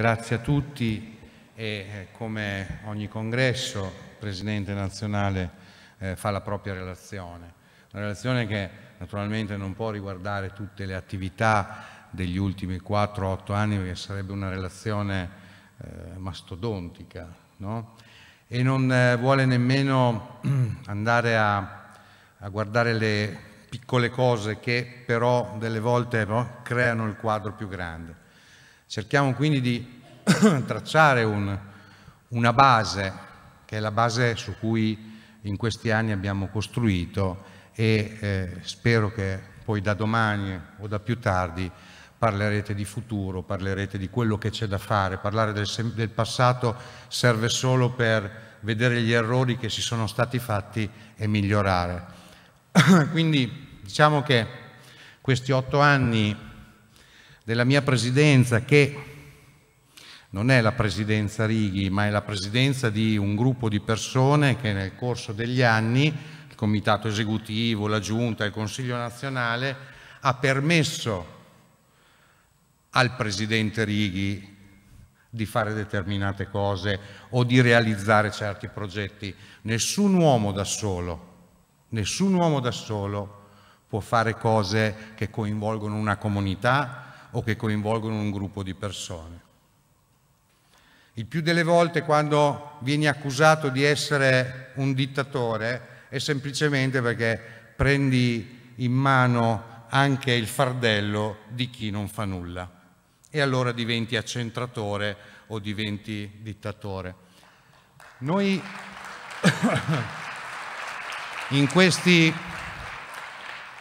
Grazie a tutti e eh, come ogni congresso il Presidente nazionale eh, fa la propria relazione, una relazione che naturalmente non può riguardare tutte le attività degli ultimi 4-8 anni perché sarebbe una relazione eh, mastodontica no? e non eh, vuole nemmeno andare a, a, guardare le piccole cose che però delle volte però, creano il quadro più grande. Cerchiamo quindi di tracciare un, una base, che è la base su cui in questi anni abbiamo costruito e eh, spero che poi da domani o da più tardi parlerete di futuro, parlerete di quello che c'è da fare, parlare del, del, passato serve solo per vedere gli errori che si sono stati fatti e migliorare. Quindi diciamo che questi otto anni della mia presidenza che non è la presidenza Righi, ma è la presidenza di un gruppo di persone che nel corso degli anni, il comitato esecutivo, la giunta, il Consiglio nazionale, ha permesso al presidente Righi di fare determinate cose o di realizzare certi progetti. Nessun uomo da solo, nessun uomo da solo può fare cose che coinvolgono una comunità, o che coinvolgono un gruppo di persone. Il più delle volte quando vieni accusato di essere un dittatore è semplicemente perché prendi in mano anche il fardello di chi non fa nulla e allora diventi accentratore o diventi dittatore. Noi in questi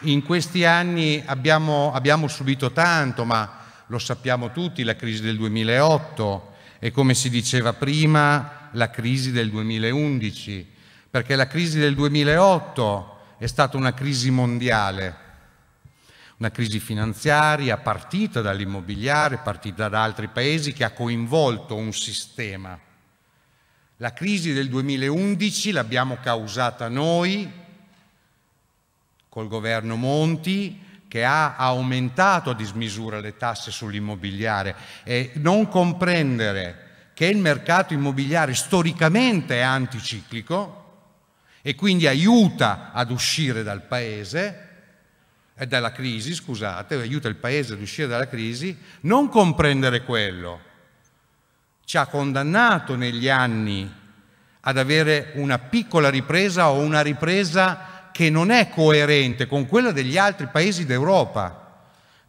in questi anni abbiamo, abbiamo subito tanto, ma lo sappiamo tutti, la crisi del 2008 e come si diceva prima, la crisi del 2011, perché la crisi del 2008 è stata una crisi mondiale, una crisi finanziaria partita dall'immobiliare, partita da altri paesi che ha coinvolto un sistema. La crisi del 2011 l'abbiamo causata noi col governo Monti che ha aumentato a dismisura le tasse sull'immobiliare e non comprendere che il mercato immobiliare storicamente è anticiclico e quindi aiuta ad uscire dal paese, e eh, dalla crisi, scusate, aiuta il paese ad uscire dalla crisi, non comprendere quello ci ha condannato negli anni ad avere una piccola ripresa o una ripresa che non è coerente con quella degli altri paesi d'Europa,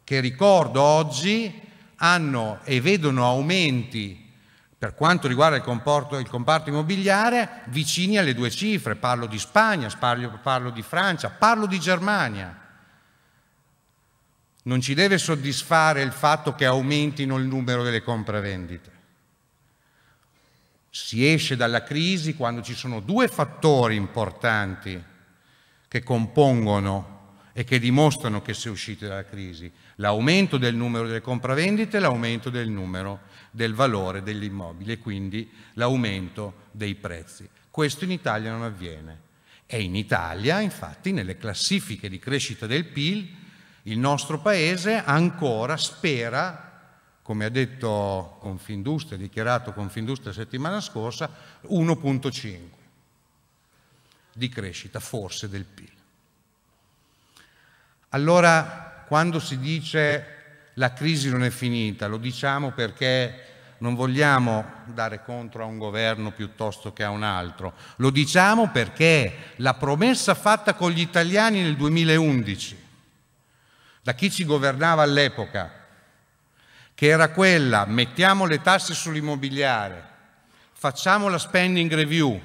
che ricordo oggi hanno e vedono aumenti per quanto riguarda il, comporto, il comparto immobiliare vicini alle due cifre, parlo di Spagna, parlo, parlo di Francia, parlo di Germania. Non ci deve soddisfare il fatto che aumentino il numero delle compravendite. Si esce dalla crisi quando ci sono due fattori importanti che compongono e che dimostrano che si è usciti dalla crisi. L'aumento del numero delle compravendite, e l'aumento del numero del valore dell'immobile, quindi l'aumento dei prezzi. Questo in Italia non avviene. E in Italia, infatti, nelle classifiche di crescita del PIL, il nostro Paese ancora spera, come ha detto Confindustria, dichiarato Confindustria la settimana scorsa, 1.5 di crescita forse del PIL. Allora, quando si dice la crisi non è finita, lo diciamo perché non vogliamo dare contro a un governo piuttosto che a un altro, lo diciamo perché la promessa fatta con gli italiani nel 2011 da chi ci governava all'epoca, che era quella mettiamo le tasse sull'immobiliare, facciamo la spending review,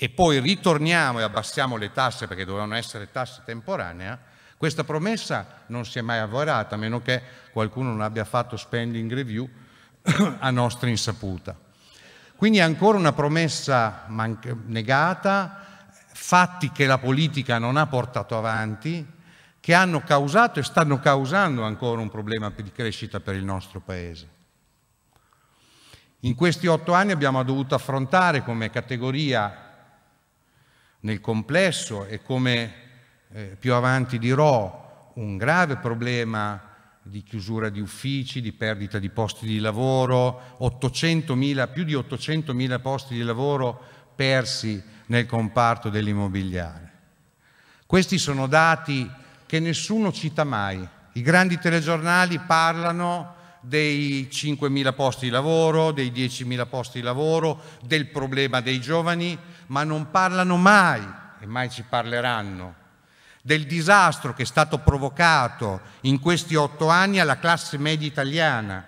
e poi ritorniamo e abbassiamo le tasse perché dovevano essere tasse temporanee, eh. questa promessa non si è mai avverata, a meno che qualcuno non abbia fatto spending review a nostra insaputa. Quindi è ancora una promessa man- negata, fatti che la politica non ha portato avanti, che hanno causato e stanno causando ancora un problema di crescita per il nostro Paese. In questi otto anni abbiamo dovuto affrontare come categoria nel complesso e come eh, più avanti dirò un grave problema di chiusura di uffici, di perdita di posti di lavoro, 800.000, più di 800.000 posti di lavoro persi nel comparto dell'immobiliare. Questi sono dati che nessuno cita mai. I grandi telegiornali parlano dei 5.000 posti di lavoro, dei 10.000 posti di lavoro, del problema dei giovani, ma non parlano mai, e mai ci parleranno, del disastro che è stato provocato in questi otto anni alla classe media italiana,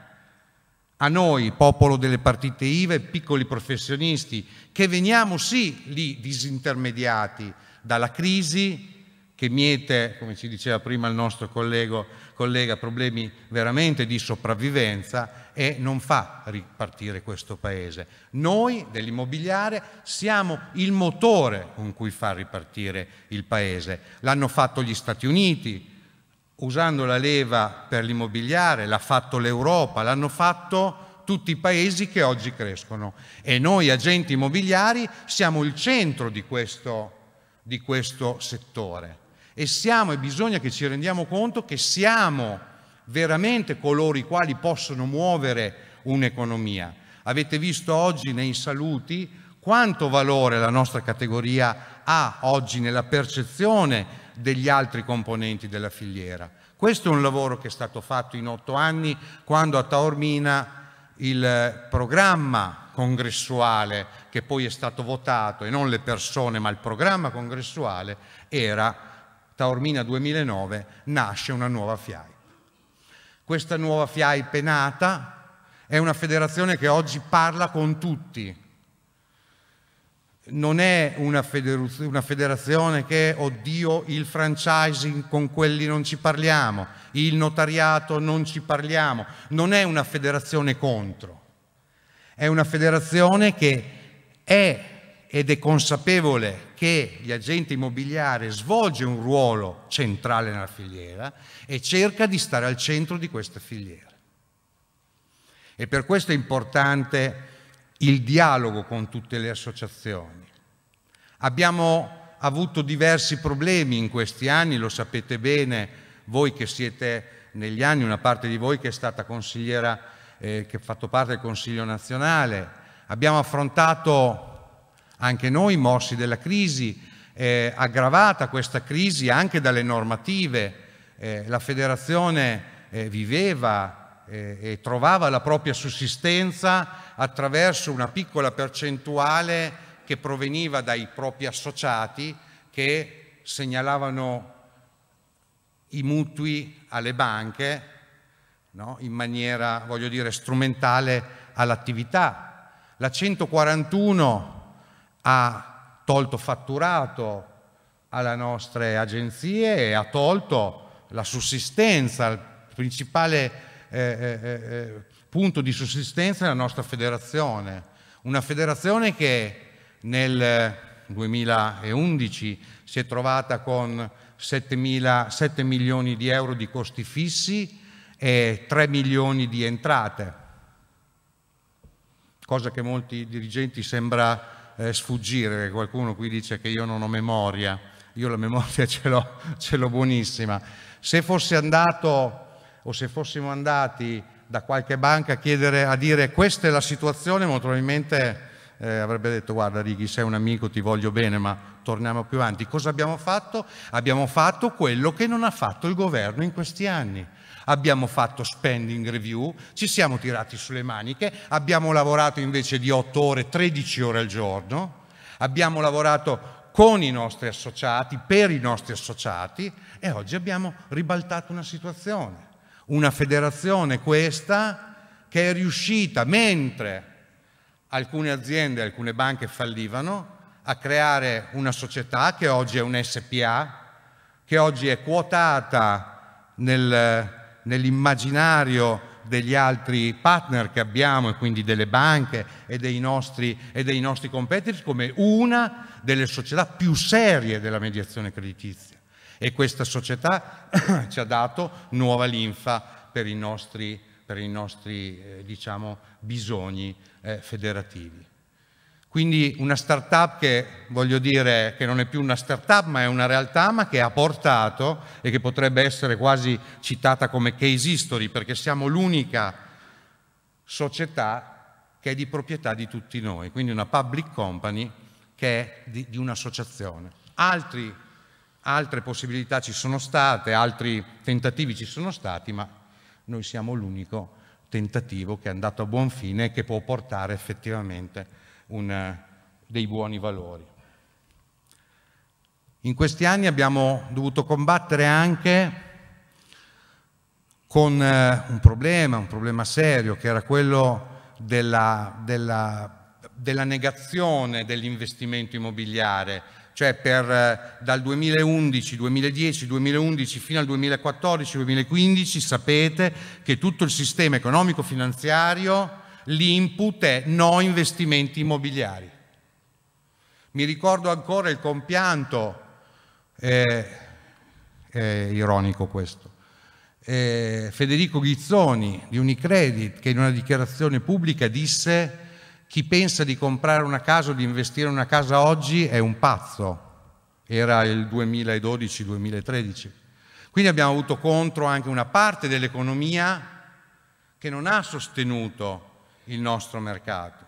a noi, popolo delle partite IVA e piccoli professionisti, che veniamo sì lì disintermediati dalla crisi che miete, come ci diceva prima il nostro collego, collega, problemi veramente di sopravvivenza, e non fa ripartire questo Paese. Noi dell'immobiliare siamo il motore con cui fa ripartire il Paese. L'hanno fatto gli Stati Uniti, usando la leva per l'immobiliare, l'ha fatto l'Europa, l'hanno fatto tutti i paesi che oggi crescono e noi agenti immobiliari siamo il centro di questo, di questo settore e siamo e bisogna che ci rendiamo conto che siamo veramente coloro i quali possono muovere un'economia. Avete visto oggi nei saluti quanto valore la nostra categoria ha oggi nella percezione degli altri componenti della filiera. Questo è un lavoro che è stato fatto in otto anni quando a Taormina il programma congressuale che poi è stato votato e non le persone ma il programma congressuale era Taormina 2009 nasce una nuova FIAI. Questa nuova FIAI penata è una federazione che oggi parla con tutti. Non è una, federazione che, oddio, il franchising con quelli non ci parliamo, il notariato non ci parliamo. Non è una federazione contro. È una federazione che è ed è consapevole perché agenti immobiliari svolge un ruolo centrale nella filiera e cerca di stare al centro di questa filiera. E per questo è importante il dialogo con tutte le associazioni. Abbiamo avuto diversi problemi in questi anni, lo sapete bene, voi che siete negli anni, una parte di voi che è stata consigliera, eh, che ha fatto parte del Consiglio nazionale, abbiamo affrontato anche noi mossi dalla crisi, eh, aggravata questa crisi anche dalle normative. Eh, la federazione eh, viveva eh, e trovava la propria sussistenza attraverso una piccola percentuale che proveniva dai propri associati che segnalavano i mutui alle banche no? in maniera, voglio dire, strumentale all'attività. La 141 ha tolto fatturato alle nostre agenzie e ha tolto la sussistenza, il principale eh, eh, eh, eh punto di sussistenza della nostra federazione. Una federazione che nel 2011 eh, si è trovata con 7, mila, 7 milioni di euro di costi fissi e 3 milioni di entrate, cosa che molti dirigenti sembra eh, sfuggire, qualcuno qui dice che io non ho memoria, io la memoria ce l'ho, ce l'ho buonissima. Se fosse andato o se fossimo andati da qualche banca a, chiedere, a dire questa è la situazione, molto probabilmente eh, avrebbe detto guarda Righi sei un amico, ti voglio bene, ma torniamo più avanti. Cosa abbiamo fatto? Abbiamo fatto quello che non ha fatto il governo in questi anni Abbiamo fatto spending review, ci siamo tirati sulle maniche, abbiamo lavorato invece di 8 ore, 13 ore al giorno, abbiamo lavorato con i nostri associati, per i nostri associati e oggi abbiamo ribaltato una situazione, una federazione questa che è riuscita, mentre alcune aziende, alcune banche fallivano, a creare una società che oggi è un SPA, che oggi è quotata nel nell'immaginario degli altri partner che abbiamo, e quindi delle banche e dei nostri, e dei nostri competitor, come una delle società più serie della mediazione creditizia. E questa società ci ha dato nuova linfa per i nostri, per i nostri eh, diciamo, bisogni eh, federativi. Quindi una startup che, voglio dire, che non è più una startup ma è una realtà, ma che ha portato e che potrebbe essere quasi citata come case history, perché siamo l'unica società che è di proprietà di tutti noi, quindi una public company che è di, di un'associazione. Altri, altre possibilità ci sono state, altri tentativi ci sono stati, ma noi siamo l'unico tentativo che è andato a buon fine e che può portare effettivamente a un, eh, dei buoni valori. In questi anni abbiamo dovuto combattere anche con eh, un problema, un problema serio, che era quello della, della, della negazione dell'investimento immobiliare, cioè per, eh, dal 2011, 2010, 2011 fino al 2014, 2015 sapete che tutto il sistema economico-finanziario L'input è no investimenti immobiliari. Mi ricordo ancora il compianto, eh, è ironico questo, eh, Federico Ghizzoni di Unicredit che in una dichiarazione pubblica disse chi pensa di comprare una casa o di investire in una casa oggi è un pazzo. Era il 2012-2013. Quindi abbiamo avuto contro anche una parte dell'economia che non ha sostenuto il nostro mercato.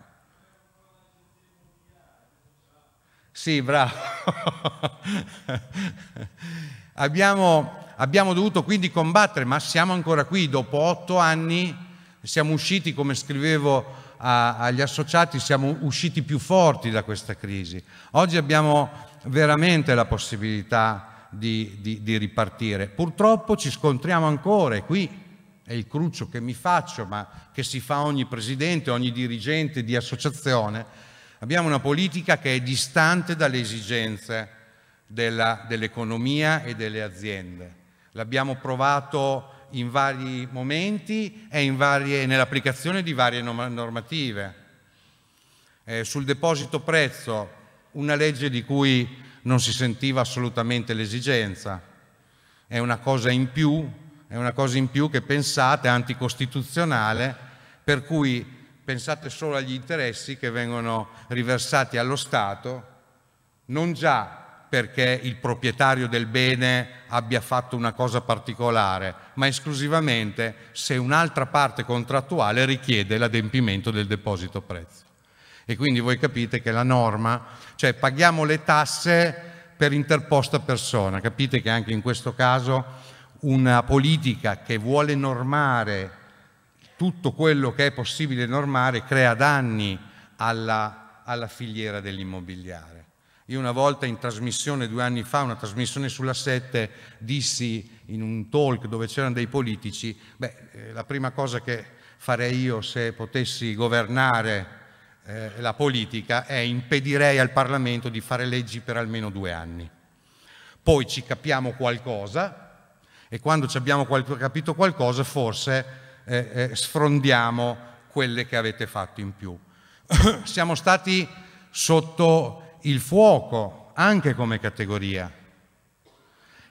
Sì, bravo. abbiamo, abbiamo dovuto quindi combattere, ma siamo ancora qui. Dopo otto anni siamo usciti, come scrivevo a, agli associati, siamo usciti più forti da questa crisi. Oggi abbiamo veramente la possibilità di, di, di ripartire. Purtroppo ci scontriamo ancora e qui è il cruccio che mi faccio, ma che si fa ogni presidente, ogni dirigente di associazione, abbiamo una politica che è distante dalle esigenze dell'economia e delle aziende. L'abbiamo provato in vari momenti e nell'applicazione di varie normative. Eh, sul deposito prezzo, una legge di cui non si sentiva assolutamente l'esigenza, è una cosa in più è una cosa in più che pensate, anticostituzionale, per cui pensate solo agli interessi che vengono riversati allo Stato, non già perché il proprietario del bene abbia fatto una cosa particolare, ma esclusivamente se un'altra parte contrattuale richiede l'adempimento del deposito prezzo. E quindi voi capite che la norma, cioè paghiamo le tasse per interposta persona, capite che anche in questo caso una politica che vuole normare tutto quello che è possibile normare crea danni alla, alla filiera dell'immobiliare. Io una volta in trasmissione, due anni fa, una trasmissione sulla 7, dissi in un talk dove c'erano dei politici, beh, eh, la prima cosa che farei io se potessi governare eh, la politica è impedirei al Parlamento di fare leggi per almeno due anni. Poi ci capiamo qualcosa, e quando abbiamo capito qualcosa forse eh, eh, sfrondiamo quelle che avete fatto in più. Siamo stati sotto il fuoco anche come categoria,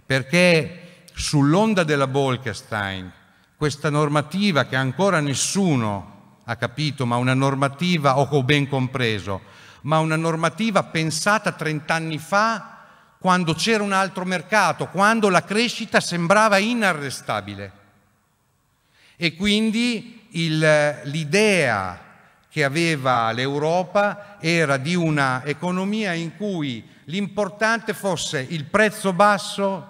perché sull'onda della Bolkestein, questa normativa che ancora nessuno ha capito, ma una normativa, o ben compreso, ma una normativa pensata 30 anni fa quando c'era un altro mercato, quando la crescita sembrava inarrestabile. E quindi il, l'idea che aveva l'Europa era di un'economia in cui l'importante fosse il prezzo basso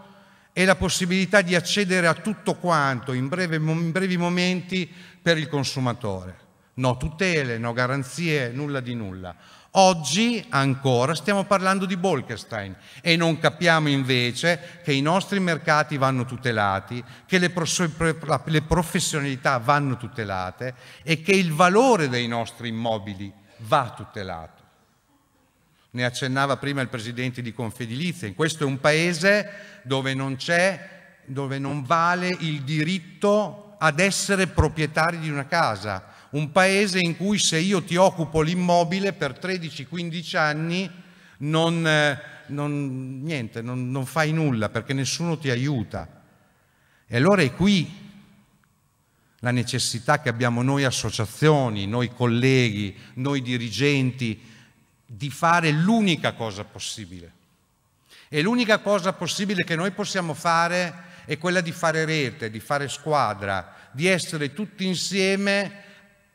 e la possibilità di accedere a tutto quanto in, breve, in brevi momenti per il consumatore. No tutele, no garanzie, nulla di nulla. Oggi ancora stiamo parlando di Bolkestein e non capiamo invece che i nostri mercati vanno tutelati, che le, professionalità vanno tutelate e che il valore dei nostri immobili va tutelato. Ne accennava prima il presidente di Confedilizia, in questo è un paese dove non c'è, dove non vale il diritto ad essere proprietari di una casa, un paese in cui se io ti occupo l'immobile per 13-15 anni non, eh, non, niente, non, non fai nulla perché nessuno ti aiuta. E allora è qui la necessità che abbiamo noi associazioni, noi colleghi, noi dirigenti, di fare l'unica cosa possibile. E l'unica cosa possibile che noi possiamo fare è quella di fare rete, di fare squadra, di essere tutti insieme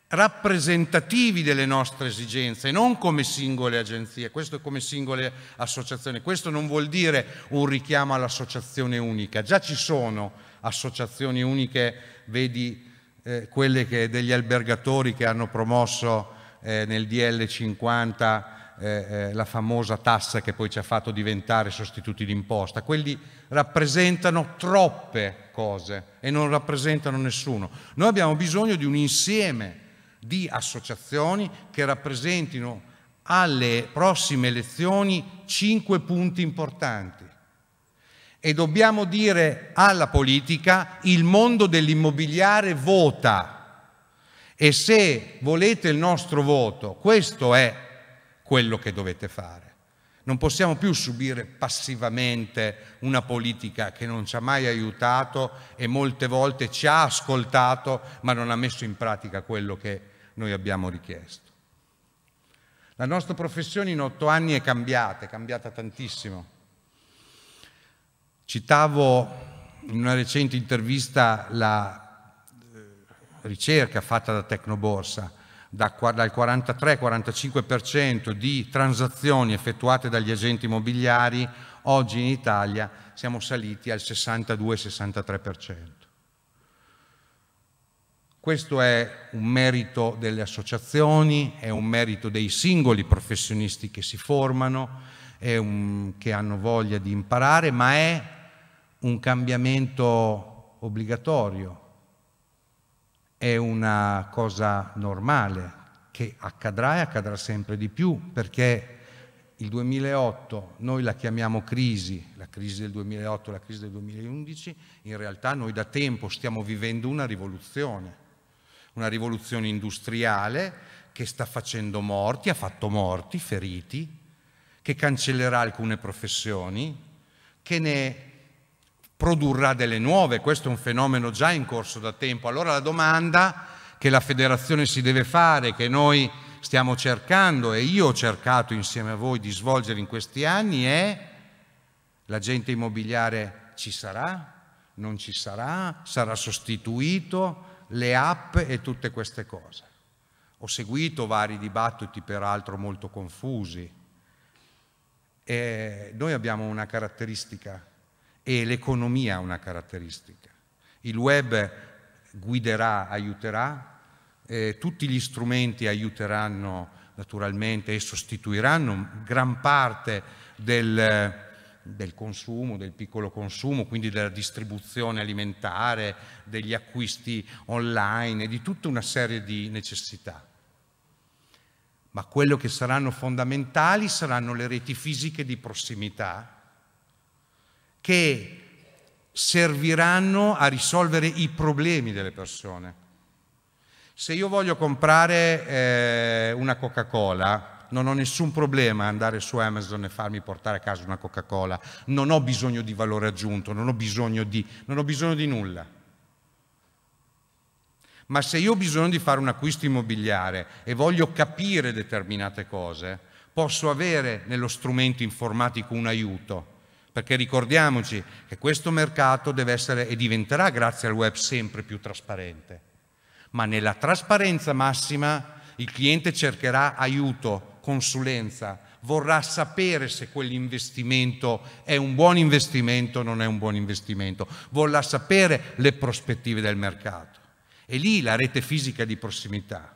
rappresentativi delle nostre esigenze, non come singole agenzie, questo come singole associazioni. Questo non vuol dire un richiamo all'associazione unica, già ci sono associazioni uniche, vedi eh, quelle che, degli albergatori che hanno promosso eh, nel DL 50 eh, eh, la famosa tassa che poi ci ha fatto diventare sostituti d'imposta, quelli rappresentano troppe cose e non rappresentano nessuno. Noi abbiamo bisogno di un insieme di associazioni che rappresentino alle prossime elezioni cinque punti importanti. E dobbiamo dire alla politica il mondo dell'immobiliare vota e se volete il nostro voto, questo è quello che dovete fare. Non possiamo più subire passivamente una politica che non ci ha mai aiutato e molte volte ci ha ascoltato ma non ha messo in pratica quello che noi abbiamo richiesto. La nostra professione in otto anni è cambiata, è cambiata tantissimo. Citavo in una recente intervista la eh, ricerca fatta da Tecnoborsa dal 43-45% di transazioni effettuate dagli agenti immobiliari, oggi in Italia siamo saliti al 62-63%. Questo è un merito delle associazioni, è un merito dei singoli professionisti che si formano, un, che hanno voglia di imparare, ma è un cambiamento obbligatorio, è una cosa normale che accadrà e accadrà sempre di più perché il 2008 noi la chiamiamo crisi, la crisi del 2008, la crisi del 2011, in realtà noi da tempo stiamo vivendo una rivoluzione, una rivoluzione industriale che sta facendo morti, ha fatto morti, feriti, che cancellerà alcune professioni, che ne produrrà delle nuove, questo è un fenomeno già in corso da tempo. Allora la domanda che la federazione si deve fare, che noi stiamo cercando e io ho cercato insieme a voi di svolgere in questi anni è l'agente immobiliare ci sarà? Non ci sarà? Sarà sostituito? Le app e tutte queste cose. Ho seguito vari dibattiti peraltro molto confusi e noi abbiamo una caratteristica e l'economia ha una caratteristica. Il web guiderà, aiuterà, eh, tutti gli strumenti aiuteranno naturalmente e sostituiranno gran parte del, del, consumo, del piccolo consumo, quindi della distribuzione alimentare, degli acquisti online e di tutta una serie di necessità. Ma quello che saranno fondamentali saranno le reti fisiche di prossimità, che serviranno a risolvere i problemi delle persone. Se io voglio comprare eh, una Coca-Cola, non ho nessun problema andare su Amazon e farmi portare a casa una Coca-Cola, non ho bisogno di valore aggiunto, non ho bisogno di, ho bisogno di nulla. Ma se io ho bisogno di fare un acquisto immobiliare e voglio capire determinate cose, posso avere nello strumento informatico un aiuto perché ricordiamoci che questo mercato deve essere e diventerà grazie al web sempre più trasparente, ma nella trasparenza massima il cliente cercherà aiuto, consulenza, vorrà sapere se quell'investimento è un buon investimento o non è un buon investimento, vorrà sapere le prospettive del mercato. E lì la rete fisica di prossimità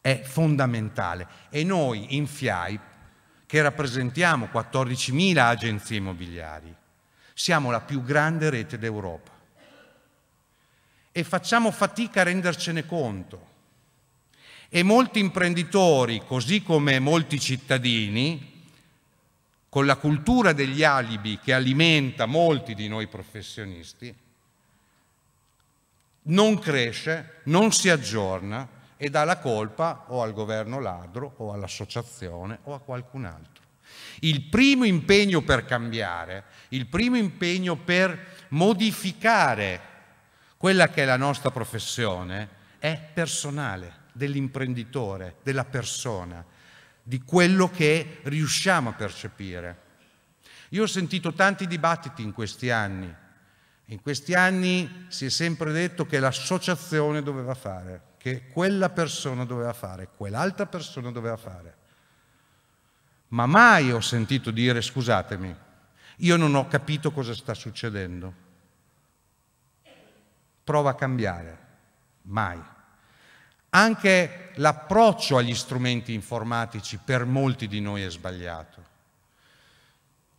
è fondamentale e noi in FIAIP che rappresentiamo 14.000 agenzie immobiliari. Siamo la più grande rete d'Europa e facciamo fatica a rendercene conto. E molti imprenditori, così come molti cittadini, con la cultura degli alibi che alimenta molti di noi professionisti, non cresce, non si aggiorna e dà la colpa o al governo ladro o all'associazione o a qualcun altro. Il primo impegno per cambiare, il primo impegno per modificare quella che è la nostra professione è personale, dell'imprenditore, della persona, di quello che riusciamo a percepire. Io ho sentito tanti dibattiti in questi anni. In questi anni si è sempre detto che l'associazione doveva fare, che quella persona doveva fare, quell'altra persona doveva fare. Ma mai ho sentito dire scusatemi, io non ho capito cosa sta succedendo. Prova a cambiare, mai. Anche l'approccio agli strumenti informatici per molti di noi è sbagliato.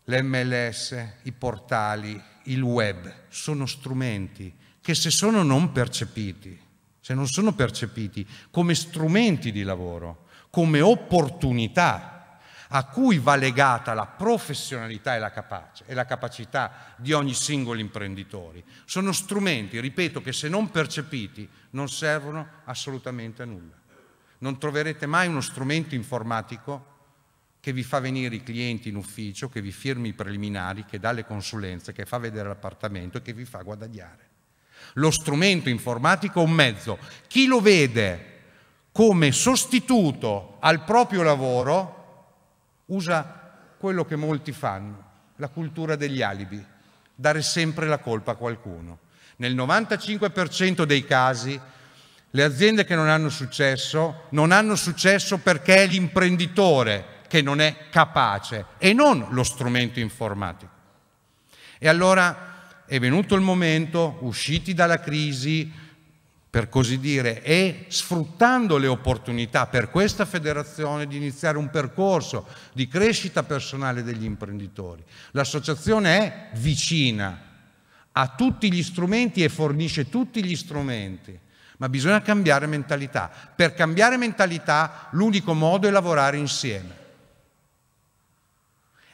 L'MLS, i portali, il web sono strumenti che se sono non percepiti se cioè, non sono percepiti come strumenti di lavoro, come opportunità a cui va legata la professionalità e la, capace, e la capacità di ogni singolo imprenditore. Sono strumenti, ripeto, che se non percepiti non servono assolutamente a nulla. Non troverete mai uno strumento informatico che vi fa venire i clienti in ufficio, che vi firmi i preliminari, che dà le consulenze, che fa vedere l'appartamento e che vi fa guadagnare. Lo strumento informatico un mezzo. Chi lo vede come sostituto al proprio lavoro usa quello che molti fanno, la cultura degli alibi, dare sempre la colpa a qualcuno. Nel 95% dei casi le aziende che non hanno successo non hanno successo perché è l'imprenditore che non è capace e non lo strumento informatico. E allora è venuto il momento, usciti dalla crisi, per così dire, e sfruttando le opportunità per questa federazione di iniziare un percorso di crescita personale degli imprenditori. L'associazione è vicina, ha tutti gli strumenti e fornisce tutti gli strumenti. Ma bisogna cambiare mentalità. Per cambiare mentalità l'unico modo è lavorare insieme.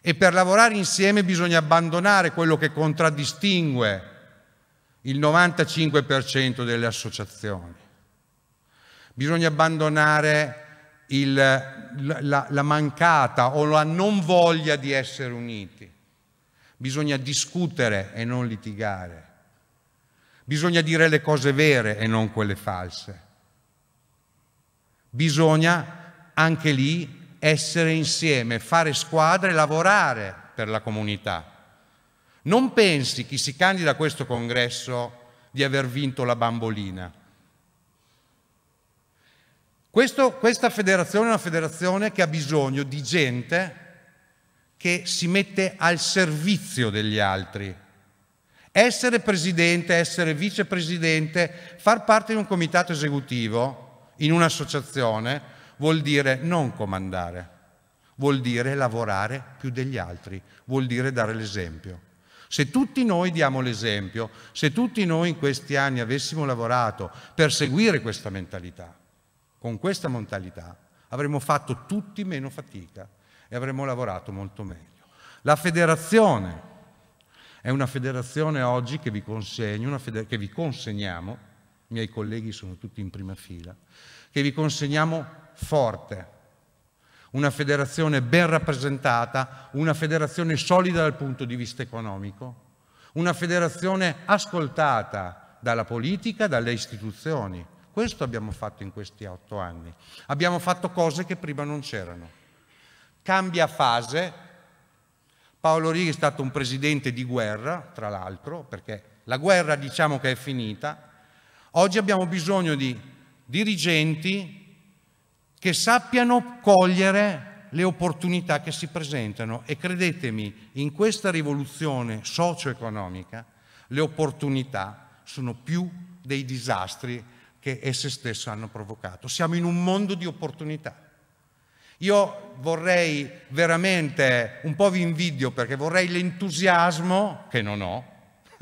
E per lavorare insieme bisogna abbandonare quello che contraddistingue il 95% delle associazioni. Bisogna abbandonare il, la, la mancata o la non voglia di essere uniti. Bisogna discutere e non litigare. Bisogna dire le cose vere e non quelle false. Bisogna anche lì essere insieme, fare squadre, lavorare per la comunità. Non pensi chi si candida a questo congresso di aver vinto la bambolina. Questo, questa federazione è una federazione che ha bisogno di gente che si mette al servizio degli altri. Essere presidente, essere vicepresidente, far parte di un comitato esecutivo in un'associazione vuol dire non comandare, vuol dire lavorare più degli altri, vuol dire dare l'esempio. Se tutti noi diamo l'esempio, se tutti noi in questi anni avessimo lavorato per seguire questa mentalità, con questa mentalità avremmo fatto tutti meno fatica e avremmo lavorato molto meglio. La federazione è una federazione oggi che vi, consegno, che vi consegniamo, i miei colleghi sono tutti in prima fila, che vi consegniamo forte, una federazione ben rappresentata, una federazione solida dal punto di vista economico, una federazione ascoltata dalla politica, dalle istituzioni. Questo abbiamo fatto in questi otto anni. Abbiamo fatto cose che prima non c'erano. Cambia fase. Paolo Righi è stato un presidente di guerra, tra l'altro, perché la guerra diciamo che è finita, Oggi abbiamo bisogno di dirigenti che sappiano cogliere le opportunità che si presentano e credetemi, in questa rivoluzione socio-economica le opportunità sono più dei disastri che esse stesse hanno provocato. Siamo in un mondo di opportunità. Io vorrei veramente, un po' vi invidio perché vorrei l'entusiasmo, che non ho,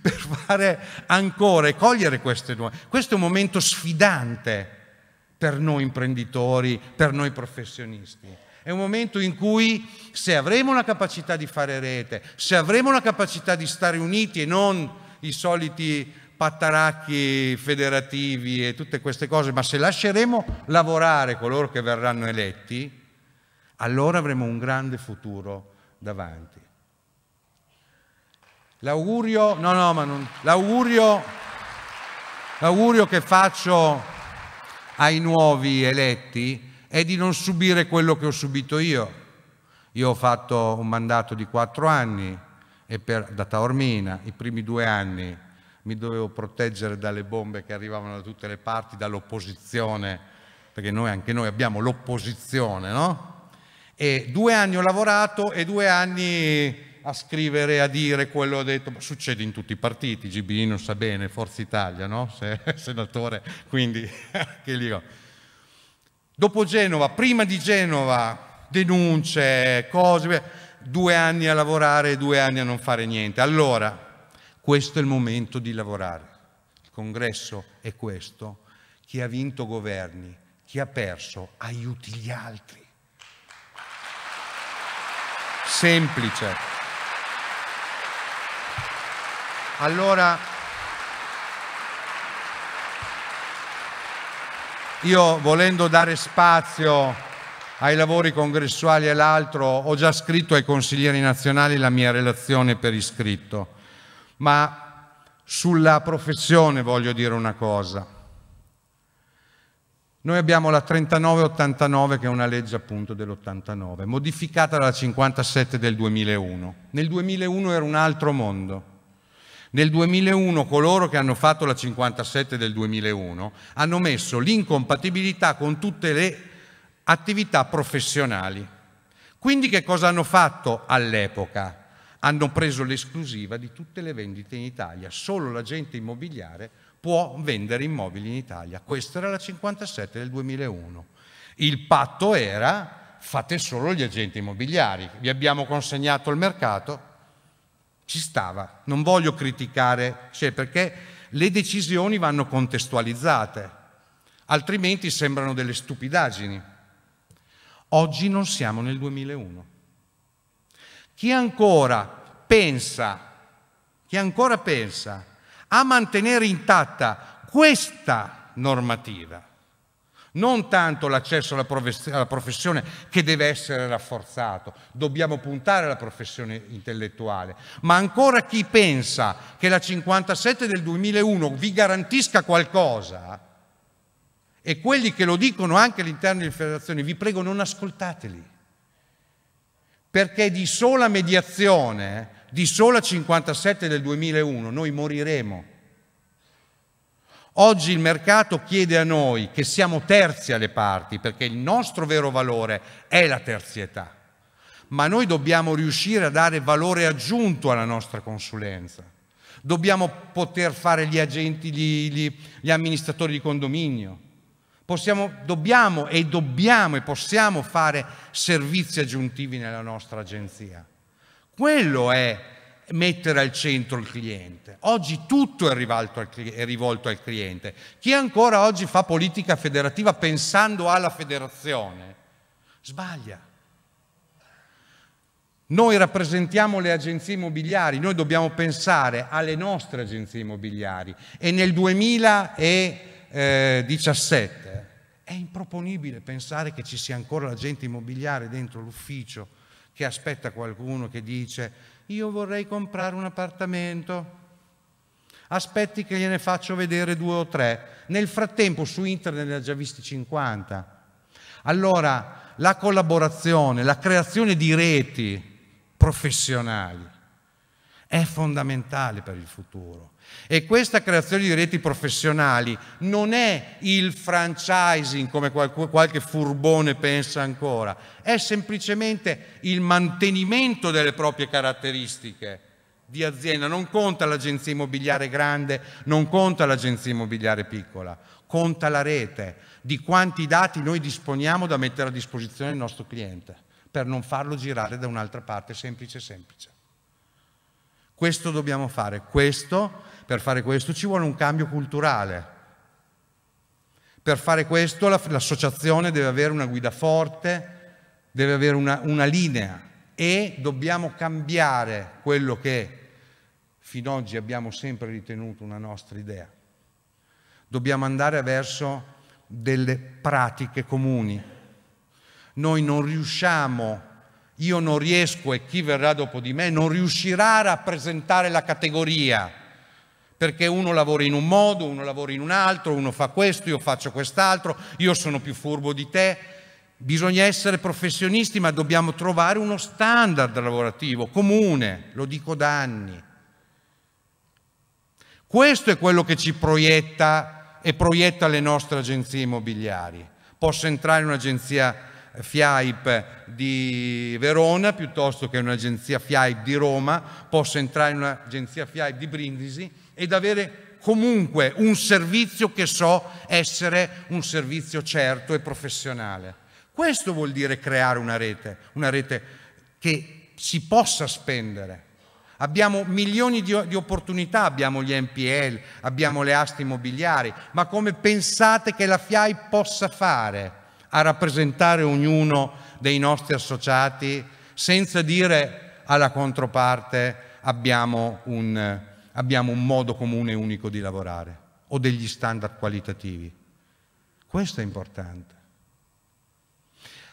per fare ancora e cogliere queste nuove. Questo è un momento sfidante per noi imprenditori, per noi professionisti. È un momento in cui se avremo la capacità di fare rete, se avremo la capacità di stare uniti e non i soliti pattaracchi federativi e tutte queste cose, ma se lasceremo lavorare coloro che verranno eletti, allora avremo un grande futuro davanti. L'augurio, no, no, ma non, l'augurio, l'augurio che faccio ai nuovi eletti è di non subire quello che ho subito io. Io ho fatto un mandato di quattro anni e per, da Taormina i primi due anni mi dovevo proteggere dalle bombe che arrivavano da tutte le parti, dall'opposizione, perché noi, anche noi abbiamo l'opposizione, no? E due anni ho lavorato e due anni a scrivere, a dire quello che ho detto. Ma succede in tutti i partiti, GBI non sa bene, Forza Italia, no? Se, è senatore, quindi che lì ho. Dopo Genova, prima di Genova, denunce, cose, due anni a lavorare, e due anni a non fare niente. Allora, questo è il momento di lavorare. Il congresso è questo. Chi ha vinto governi, chi ha perso, aiuti gli altri semplice. Allora, io volendo dare spazio ai lavori congressuali e l'altro, ho già scritto ai consiglieri nazionali la mia relazione per iscritto, ma sulla professione voglio dire una cosa. Noi abbiamo la 3989 che è una legge appunto dell'89, modificata dalla 57 del 2001. Nel 2001 era un altro mondo. Nel 2001 coloro che hanno fatto la 57 del 2001 hanno messo l'incompatibilità con tutte le attività professionali. Quindi che cosa hanno fatto all'epoca? Hanno preso l'esclusiva di tutte le vendite in Italia, solo l'agente immobiliare può vendere immobili in Italia. Questa era la 57 del 2001. Il patto era fate solo gli agenti immobiliari, vi abbiamo consegnato il mercato, ci stava, non voglio criticare, cioè perché le decisioni vanno contestualizzate, altrimenti sembrano delle stupidaggini. Oggi non siamo nel 2001. Chi ancora pensa, chi ancora pensa a mantenere intatta questa normativa non tanto l'accesso alla, alla professione che deve essere rafforzato, dobbiamo puntare alla professione intellettuale, ma ancora chi pensa che la 57 del 2001 vi garantisca qualcosa, e quelli che lo dicono anche all'interno delle federazioni, vi prego non ascoltateli, perché di sola mediazione, di sola 57 del 2001, noi moriremo. Oggi il mercato chiede a noi che siamo terzi alle parti, perché il nostro vero valore è la terzietà, ma noi dobbiamo riuscire a dare valore aggiunto alla nostra consulenza. Dobbiamo poter fare gli agenti, gli, gli, gli amministratori di condominio. Possiamo, dobbiamo e dobbiamo e possiamo fare servizi aggiuntivi nella nostra agenzia. Quello è mettere al centro il cliente. Oggi tutto è, rivolto al cliente. Chi ancora oggi fa politica federativa pensando alla federazione sbaglia. Noi rappresentiamo le agenzie immobiliari, noi dobbiamo pensare alle nostre agenzie immobiliari e nel 2017 è improponibile pensare che ci sia ancora l'agente immobiliare dentro l'ufficio che aspetta qualcuno che dice io vorrei comprare un appartamento. Aspetti che gliene faccio vedere due o tre. Nel frattempo su internet ne ha già visti 50. Allora, la collaborazione, la creazione di reti professionali è fondamentale per il futuro. E questa creazione di reti professionali non è il franchising come qualche furbone pensa ancora, è semplicemente il mantenimento delle proprie caratteristiche di azienda. Non conta l'agenzia immobiliare grande, non conta l'agenzia immobiliare piccola, conta la rete di quanti dati noi disponiamo da mettere a disposizione del nostro cliente per non farlo girare da un'altra parte, semplice, semplice. Questo dobbiamo fare, questo per fare questo ci vuole un cambio culturale. Per fare questo l'associazione deve avere una guida forte, deve avere una, una linea e dobbiamo cambiare quello che fino ad oggi abbiamo sempre ritenuto una nostra idea. Dobbiamo andare verso delle pratiche comuni. Noi non riusciamo, io non riesco e chi verrà dopo di me non riuscirà a rappresentare la categoria perché uno lavora in un modo, uno lavora in un altro, uno fa questo, io faccio quest'altro, io sono più furbo di te. Bisogna essere professionisti, ma dobbiamo trovare uno standard lavorativo comune, lo dico da anni. Questo è quello che ci proietta e proietta le nostre agenzie immobiliari. Posso entrare in un'agenzia FIAIP di Verona piuttosto che in un'agenzia FIAIP di Roma, posso entrare in un'agenzia FIAIP di Brindisi ed avere comunque un servizio che so essere un servizio certo e professionale. Questo vuol dire creare una rete, una rete che si possa spendere. Abbiamo milioni di, di, opportunità, abbiamo gli NPL, abbiamo le aste immobiliari, ma come pensate che la FIAI possa fare a rappresentare ognuno dei nostri associati senza dire alla controparte abbiamo un, abbiamo un modo comune e unico di lavorare o degli standard qualitativi. Questo è importante.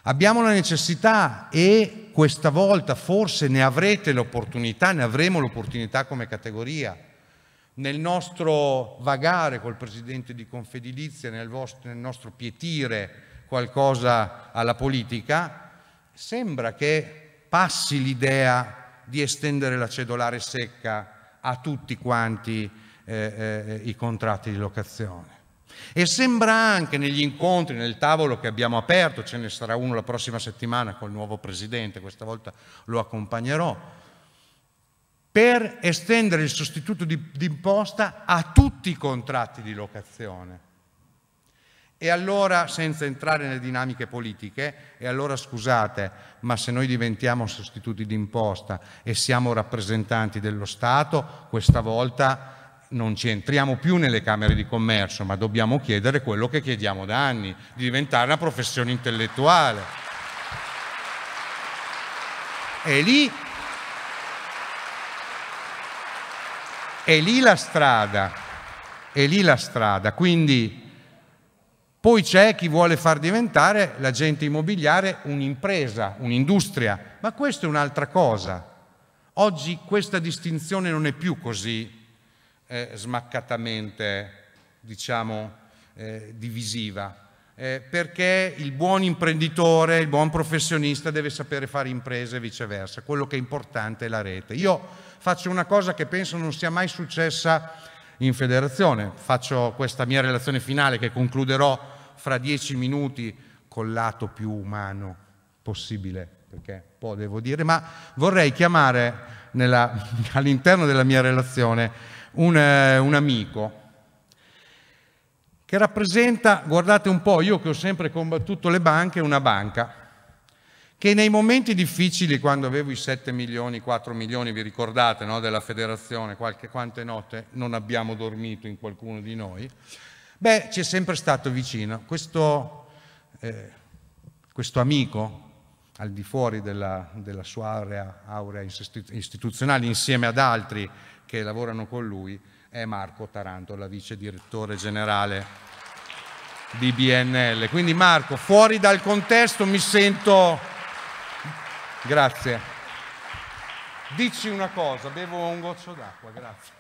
Abbiamo la necessità e questa volta forse ne avrete l'opportunità, ne avremo l'opportunità come categoria. Nel nostro vagare col presidente di Confedilizia, nel, vostro, nel nostro pietire qualcosa alla politica, sembra che passi l'idea di estendere la cedolare secca a tutti quanti eh, eh, i contratti di locazione. E sembra anche negli incontri, nel tavolo che abbiamo aperto, ce ne sarà uno la prossima settimana col nuovo presidente, questa volta lo accompagnerò, per estendere il sostituto di, d'imposta a tutti i contratti di locazione. E allora, senza entrare nelle dinamiche politiche, e allora scusate, ma se noi diventiamo sostituti d'imposta e siamo rappresentanti dello Stato, questa volta non ci entriamo più nelle camere di commercio, ma dobbiamo chiedere quello che chiediamo da anni, di diventare una professione intellettuale. E lì, è lì la strada, è lì la strada. Quindi poi c'è chi vuole far diventare l'agente immobiliare un'impresa, un'industria, ma questa è un'altra cosa. Oggi questa distinzione non è più così eh, smaccatamente, diciamo, eh, divisiva, eh, perché il buon imprenditore, il buon professionista deve sapere fare imprese e viceversa. Quello che è importante è la rete. Io faccio una cosa che penso non sia mai successa in federazione. Faccio questa mia relazione finale che concluderò fra dieci minuti col lato più umano possibile, perché poi devo dire, ma vorrei chiamare nella, all'interno della mia relazione un, eh, un amico che rappresenta, guardate un po', io che ho sempre combattuto le banche, una banca che nei momenti difficili, quando avevo i 7 milioni, 4 milioni, vi ricordate, no, della federazione, qualche, quante notte non abbiamo dormito in qualcuno di noi, beh, ci è sempre stato vicino. Questo, eh, questo amico, al di fuori della, della sua area, aurea istituzionale, insieme ad altri che lavorano con lui, è Marco Taranto, la vice direttore generale di BNL. Quindi Marco, fuori dal contesto mi sento Grazie. Dici una cosa, bevo un goccio d'acqua, grazie.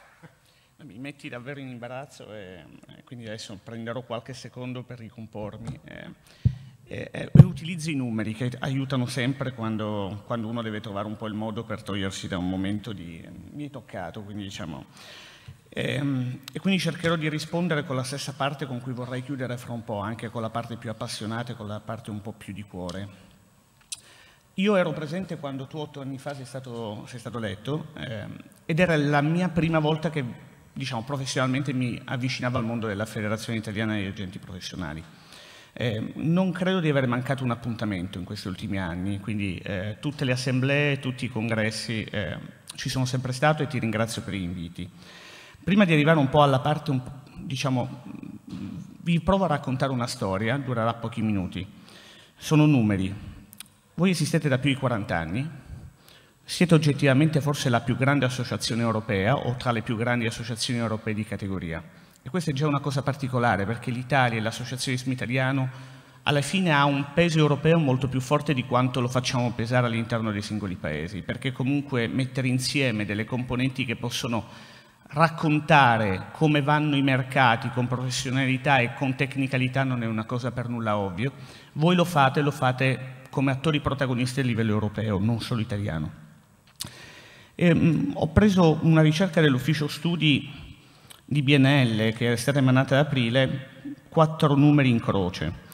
Mi metti davvero in imbarazzo e eh, quindi adesso prenderò qualche secondo per ricompormi. E, eh, eh, e, utilizzo i numeri che aiutano sempre quando, quando, uno deve trovare un po' il modo per togliersi da un momento di... mi è toccato, quindi diciamo... Ehm, e, quindi cercherò di rispondere con la stessa parte con cui vorrei chiudere fra un po', anche con la parte più appassionata e con la parte un po' più di cuore. Io ero presente quando tu otto anni fa sei stato, sei stato eletto ehm, ed era la mia prima volta che diciamo, professionalmente mi avvicinavo al mondo della Federazione Italiana degli Agenti Professionali. Eh, non credo di aver mancato un appuntamento in questi ultimi anni, quindi eh, tutte le assemblee, tutti i congressi eh, ci sono sempre stato e ti ringrazio per gli inviti. Prima di arrivare un po' alla parte, po', diciamo, vi provo a raccontare una storia, durerà pochi minuti. Sono numeri, voi esistete da più di 40 anni, siete oggettivamente forse la più grande associazione europea o tra le più grandi associazioni europee di categoria. E questa è già una cosa particolare perché l'Italia e l'associazionismo italiano alla fine ha un peso europeo molto più forte di quanto lo facciamo pesare all'interno dei singoli paesi, perché comunque mettere insieme delle componenti che possono raccontare come vanno i mercati con professionalità e con tecnicalità non è una cosa per nulla ovvio, voi lo fate, lo fate come attori protagonisti a livello europeo, non solo italiano. E, ehm, ho preso una ricerca dell'ufficio studi di BNL che è stata emanata ad aprile, quattro numeri in croce.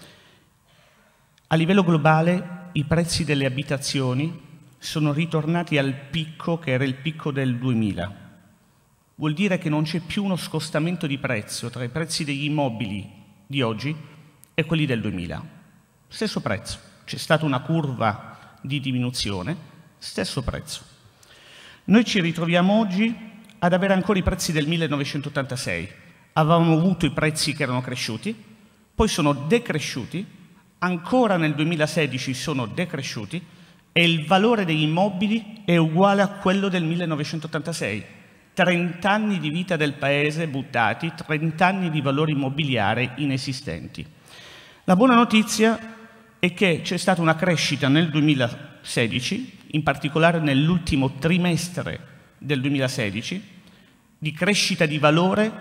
A livello globale i prezzi delle abitazioni sono ritornati al picco che era il picco del 2000. Vuol dire che non c'è più uno scostamento di prezzo tra i prezzi degli immobili di oggi e quelli del 2000. Stesso prezzo c'è stata una curva di diminuzione, stesso prezzo. Noi ci ritroviamo oggi ad avere ancora i prezzi del 1986. Avevamo avuto i prezzi che erano cresciuti, poi sono decresciuti, ancora nel 2016 sono decresciuti e il valore degli immobili è uguale a quello del 1986. 30 anni di vita del paese buttati, 30 anni di valore immobiliare inesistenti. La buona notizia è che c'è stata una crescita nel 2016, in particolare nell'ultimo trimestre del 2016, di crescita di valore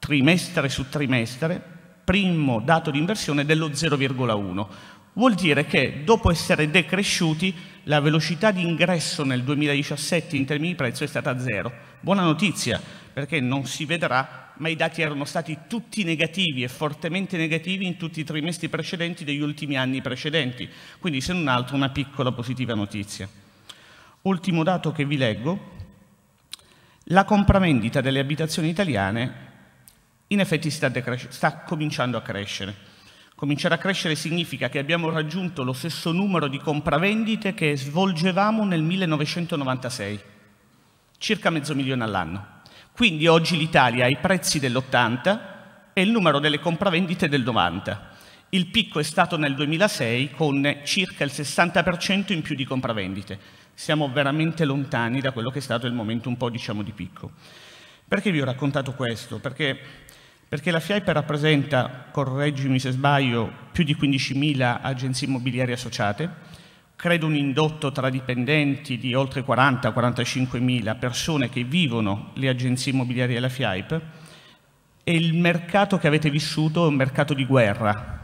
trimestre su trimestre, primo dato di inversione dello 0,1. Vuol dire che dopo essere decresciuti la velocità di ingresso nel 2017 in termini di prezzo è stata zero. Buona notizia, perché non si vedrà, ma i dati erano stati tutti negativi e fortemente negativi in tutti i trimestri precedenti degli ultimi anni precedenti, quindi se non altro una piccola positiva notizia. Ultimo dato che vi leggo, la compravendita delle abitazioni italiane in effetti sta, sta cominciando a crescere. Cominciare a crescere significa che abbiamo raggiunto lo stesso numero di compravendite che svolgevamo nel 1996, circa mezzo milione all'anno. Quindi oggi l'Italia ha i prezzi dell'80 e il numero delle compravendite del 90. Il picco è stato nel 2006 con circa il 60% in più di compravendite. Siamo veramente lontani da quello che è stato il momento un po' diciamo di picco. Perché vi ho raccontato questo? Perché, perché la FIAIPA rappresenta, correggimi se sbaglio, più di 15.000 agenzie immobiliari associate, credo un indotto tra dipendenti di oltre 40-45 mila persone che vivono le agenzie immobiliari della FIAIP e il mercato che avete vissuto è un mercato di guerra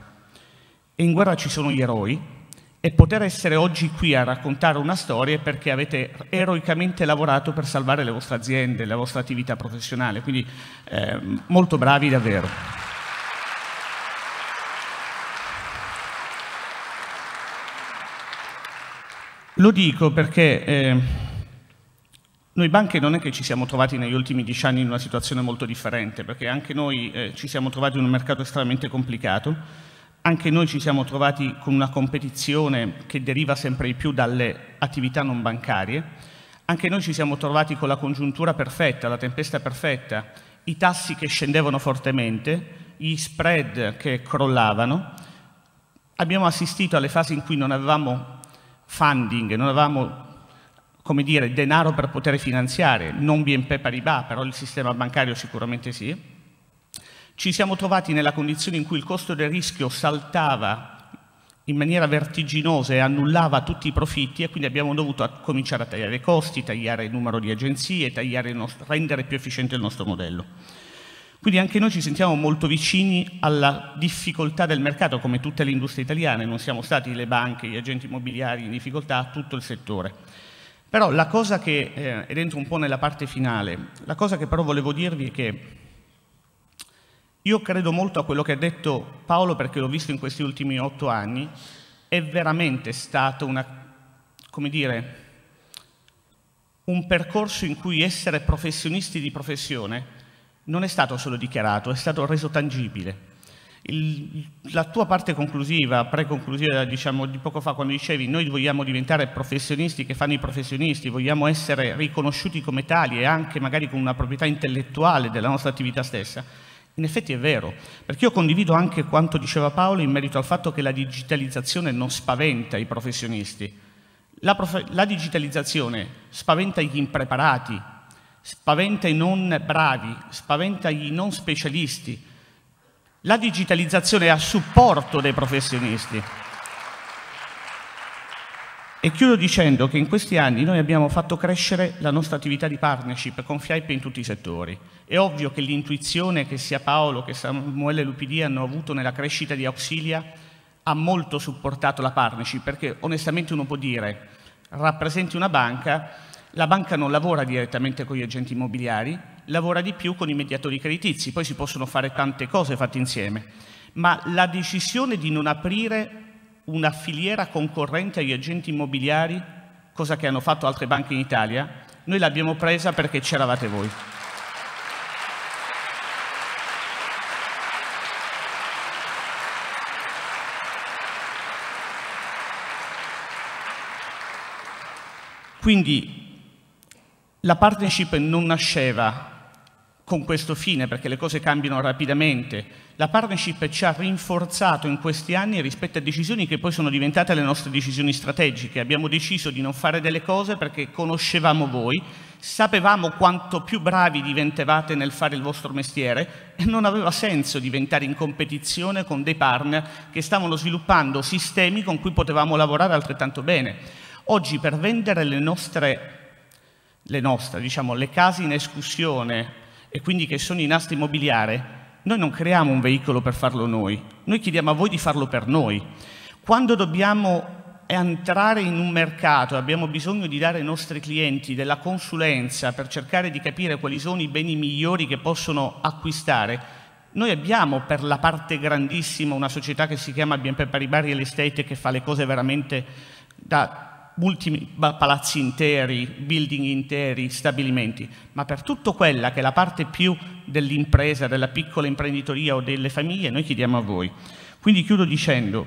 e in guerra ci sono gli eroi e poter essere oggi qui a raccontare una storia è perché avete eroicamente lavorato per salvare le vostre aziende, la vostra attività professionale, quindi eh, molto bravi davvero. Lo dico perché eh, noi banche non è che ci siamo trovati negli ultimi dieci anni in una situazione molto differente, perché anche noi eh, ci siamo trovati in un mercato estremamente complicato, anche noi ci siamo trovati con una competizione che deriva sempre di più dalle attività non bancarie, anche noi ci siamo trovati con la congiuntura perfetta, la tempesta perfetta, i tassi che scendevano fortemente, gli spread che crollavano, abbiamo assistito alle fasi in cui non avevamo funding, non avevamo come dire, denaro per poter finanziare, non BNP Paribas, però il sistema bancario sicuramente sì. Ci siamo trovati nella condizione in cui il costo del rischio saltava in maniera vertiginosa e annullava tutti i profitti e quindi abbiamo dovuto cominciare a tagliare i costi, tagliare il numero di agenzie, nostro, rendere più efficiente il nostro modello. Quindi anche noi ci sentiamo molto vicini alla difficoltà del mercato, come tutte le industrie italiane, non siamo stati le banche, gli agenti immobiliari in difficoltà, tutto il settore. Però la cosa che, eh, ed entro un po' nella parte finale, la cosa che però volevo dirvi è che io credo molto a quello che ha detto Paolo perché l'ho visto in questi ultimi otto anni, è veramente stato una, come dire, un percorso in cui essere professionisti di professione non è stato solo dichiarato, è stato reso tangibile. Il, la tua parte conclusiva, preconclusiva, diciamo, di poco fa quando dicevi noi vogliamo diventare professionisti che fanno i professionisti, vogliamo essere riconosciuti come tali e anche magari con una proprietà intellettuale della nostra attività stessa, in effetti è vero, perché io condivido anche quanto diceva Paolo in merito al fatto che la digitalizzazione non spaventa i professionisti. La, prof la digitalizzazione spaventa gli impreparati, spaventa i non bravi, spaventa i non specialisti. La digitalizzazione è a supporto dei professionisti. E chiudo dicendo che in questi anni noi abbiamo fatto crescere la nostra attività di partnership con FIAP in tutti i settori. È ovvio che l'intuizione che sia Paolo che Samuele Lupidi hanno avuto nella crescita di Auxilia ha molto supportato la partnership, perché onestamente uno può dire rappresenti una banca la banca non lavora direttamente con gli agenti immobiliari, lavora di più con i mediatori creditizi, poi si possono fare tante cose fatte insieme, ma la decisione di non aprire una filiera concorrente agli agenti immobiliari, cosa che hanno fatto altre banche in Italia, noi l'abbiamo presa perché c'eravate voi. Quindi la partnership non nasceva con questo fine, perché le cose cambiano rapidamente. La partnership ci ha rinforzato in questi anni rispetto a decisioni che poi sono diventate le nostre decisioni strategiche. Abbiamo deciso di non fare delle cose perché conoscevamo voi, sapevamo quanto più bravi diventavate nel fare il vostro mestiere e non aveva senso diventare in competizione con dei partner che stavano sviluppando sistemi con cui potevamo lavorare altrettanto bene. Oggi per vendere le nostre le nostre, diciamo le case in escursione e quindi che sono in asta immobiliare, noi non creiamo un veicolo per farlo noi, noi chiediamo a voi di farlo per noi. Quando dobbiamo entrare in un mercato e abbiamo bisogno di dare ai nostri clienti della consulenza per cercare di capire quali sono i beni migliori che possono acquistare, noi abbiamo per la parte grandissima una società che si chiama BNP Paribas Real Estate che fa le cose veramente da multi, palazzi interi, building interi, stabilimenti, ma per tutto quella che è la parte più dell'impresa, della piccola imprenditoria o delle famiglie, noi chiediamo a voi. Quindi chiudo dicendo,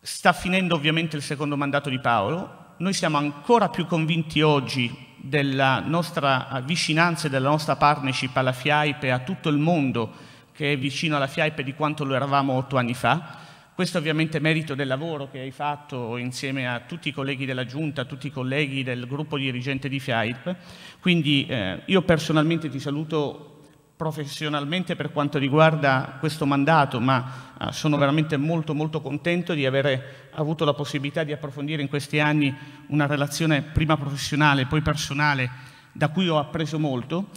sta finendo ovviamente il secondo mandato di Paolo, noi siamo ancora più convinti oggi della nostra vicinanza e della nostra partnership alla FIAIP e a tutto il mondo che è vicino alla FIAIP di quanto lo eravamo otto anni fa questo ovviamente è merito del lavoro che hai fatto insieme a tutti i colleghi della Giunta, a tutti i colleghi del gruppo dirigente di FIAIP. Quindi eh, io personalmente ti saluto professionalmente per quanto riguarda questo mandato, ma eh, sono veramente molto molto contento di avere avuto la possibilità di approfondire in questi anni una relazione prima professionale, poi personale, da cui ho appreso molto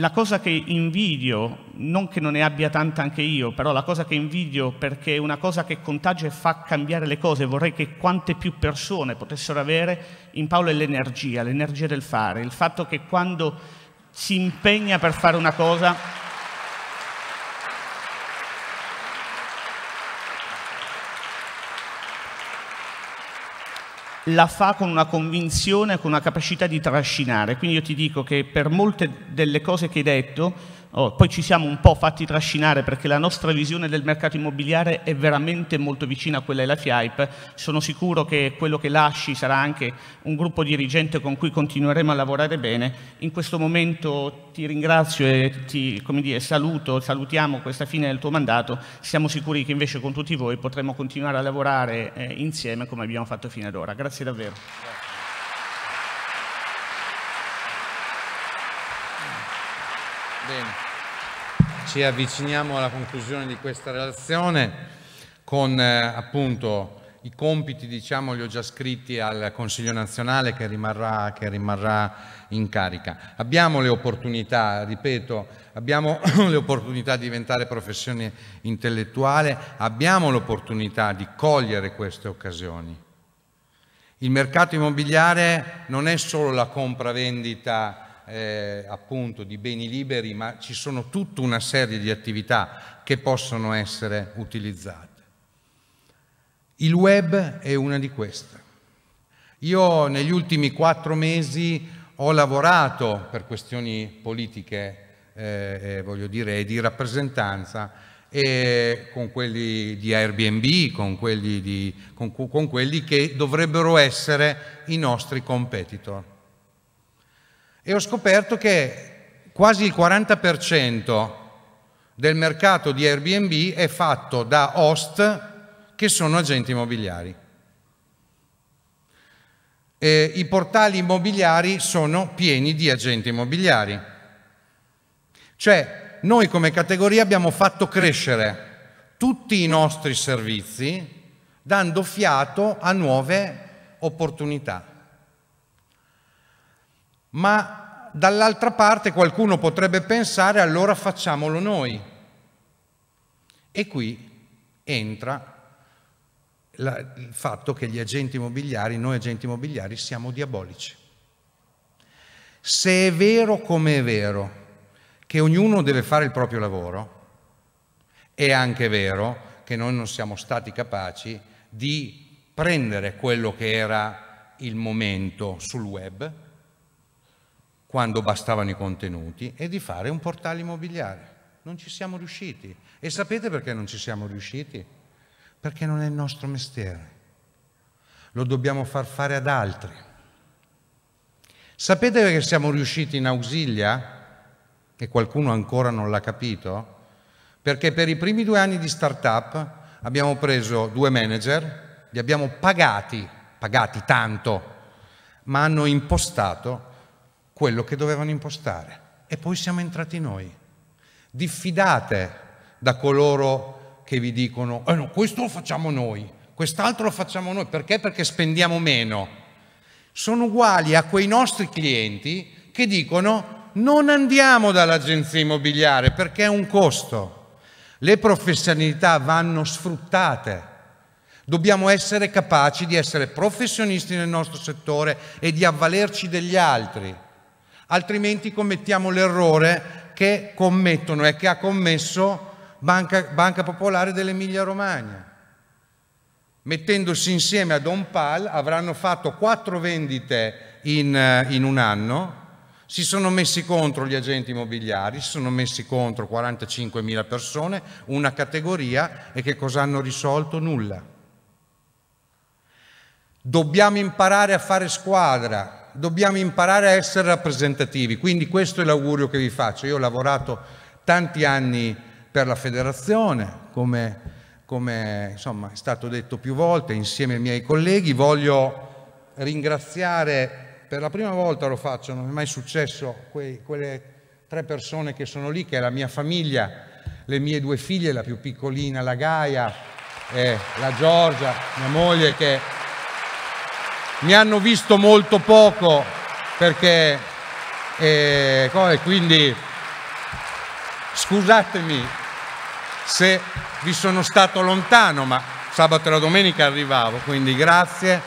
la cosa che invidio, non che non ne abbia tanta anche io, però la cosa che invidio perché è una cosa che contagia e fa cambiare le cose, vorrei che quante più persone potessero avere in Paolo è l'energia, l'energia del fare, il fatto che quando si impegna per fare una cosa la fa con una convinzione, con una capacità di trascinare. Quindi io ti dico che per molte delle cose che hai detto Oh, poi ci siamo un po' fatti trascinare perché la nostra visione del mercato immobiliare è veramente molto vicina a quella della FIAIP. Sono sicuro che quello che lasci sarà anche un gruppo dirigente con cui continueremo a lavorare bene. In questo momento ti ringrazio e ti dire, saluto, salutiamo questa fine del tuo mandato. Siamo sicuri che invece con tutti voi potremo continuare a lavorare eh, insieme come abbiamo fatto fino ad ora. Grazie davvero. Bene. Ci avviciniamo alla conclusione di questa relazione con eh, appunto i compiti diciamo li ho già scritti al Consiglio nazionale che rimarrà, che rimarrà in carica. Abbiamo le opportunità, ripeto, abbiamo le opportunità di diventare professione intellettuale, abbiamo l'opportunità di cogliere queste occasioni. Il mercato immobiliare non è solo la compravendita eh, appunto di beni liberi, ma ci sono tutta una serie di attività che possono essere utilizzate. Il web è una di queste. Io negli ultimi quattro mesi ho lavorato per questioni politiche, eh, eh voglio dire, di rappresentanza e con quelli di Airbnb, con quelli, di, con, con quelli che dovrebbero essere i nostri competitor e ho scoperto che quasi il 40% del mercato di Airbnb è fatto da host che sono agenti immobiliari. E I portali immobiliari sono pieni di agenti immobiliari. Cioè, noi come categoria abbiamo fatto crescere tutti i nostri servizi dando fiato a nuove opportunità ma dall'altra parte qualcuno potrebbe pensare allora facciamolo noi. E qui entra la, il fatto che gli agenti immobiliari, noi agenti immobiliari, siamo diabolici. Se è vero come è vero che ognuno deve fare il proprio lavoro, è anche vero che noi non siamo stati capaci di prendere quello che era il momento sul web, quando bastavano i contenuti, e di fare un portale immobiliare. Non ci siamo riusciti. E sapete perché non ci siamo riusciti? Perché non è il nostro mestiere. Lo dobbiamo far fare ad altri. Sapete perché siamo riusciti in ausilia? E qualcuno ancora non l'ha capito? Perché per i primi due anni di start-up abbiamo preso due manager, li abbiamo pagati, pagati tanto, ma hanno impostato quello che dovevano impostare. E poi siamo entrati noi. Diffidate da coloro che vi dicono, eh no, questo lo facciamo noi, quest'altro lo facciamo noi, perché? Perché spendiamo meno. Sono uguali a quei nostri clienti che dicono non andiamo dall'agenzia immobiliare perché è un costo. Le professionalità vanno sfruttate. Dobbiamo essere capaci di essere professionisti nel nostro settore e di avvalerci degli altri altrimenti commettiamo l'errore che commettono e che ha commesso Banca, Banca Popolare dell'Emilia Romagna. Mettendosi insieme a Don Pal avranno fatto quattro vendite in, eh, in un anno, si sono messi contro gli agenti immobiliari, si sono messi contro 45.000 persone, una categoria e che cosa hanno risolto? Nulla. Dobbiamo imparare a fare squadra, dobbiamo imparare a essere rappresentativi, quindi questo è l'augurio che vi faccio. Io ho lavorato tanti anni per la federazione, come, come insomma, è stato detto più volte, insieme ai miei colleghi. Voglio ringraziare, per la prima volta lo faccio, non è mai successo, quei, quelle tre persone che sono lì, che è la mia famiglia, le mie due figlie, la più piccolina, la Gaia, e la Giorgia, mia moglie che mi hanno visto molto poco perché eh, quindi scusatemi se vi sono stato lontano ma sabato e la domenica arrivavo quindi grazie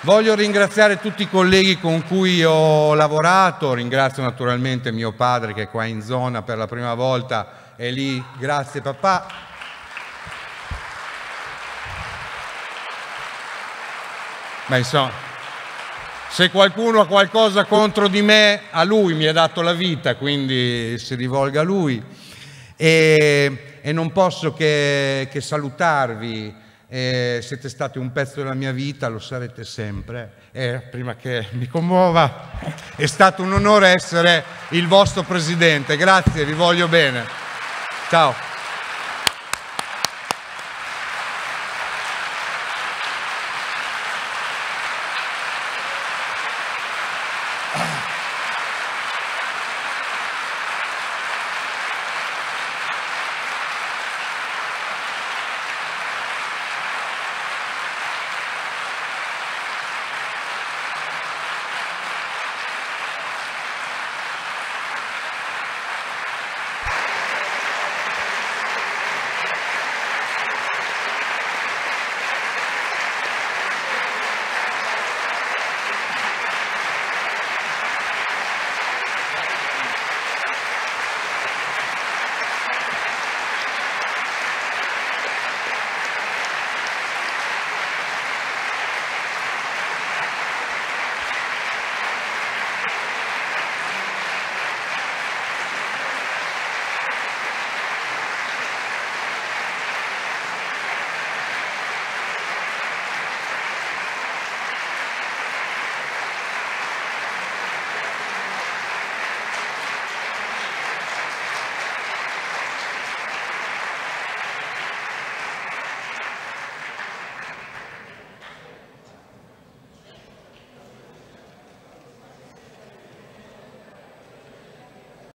voglio ringraziare tutti i colleghi con cui ho lavorato ringrazio naturalmente mio padre che è qua in zona per la prima volta è lì grazie papà Ma insomma, se qualcuno ha qualcosa contro di me, a lui mi ha dato la vita, quindi si rivolga a lui. E, e non posso che, che salutarvi. Eh, siete stati un pezzo della mia vita, lo sarete sempre. Eh, prima che mi commuova, è stato un onore essere il vostro presidente. Grazie, vi voglio bene. Ciao.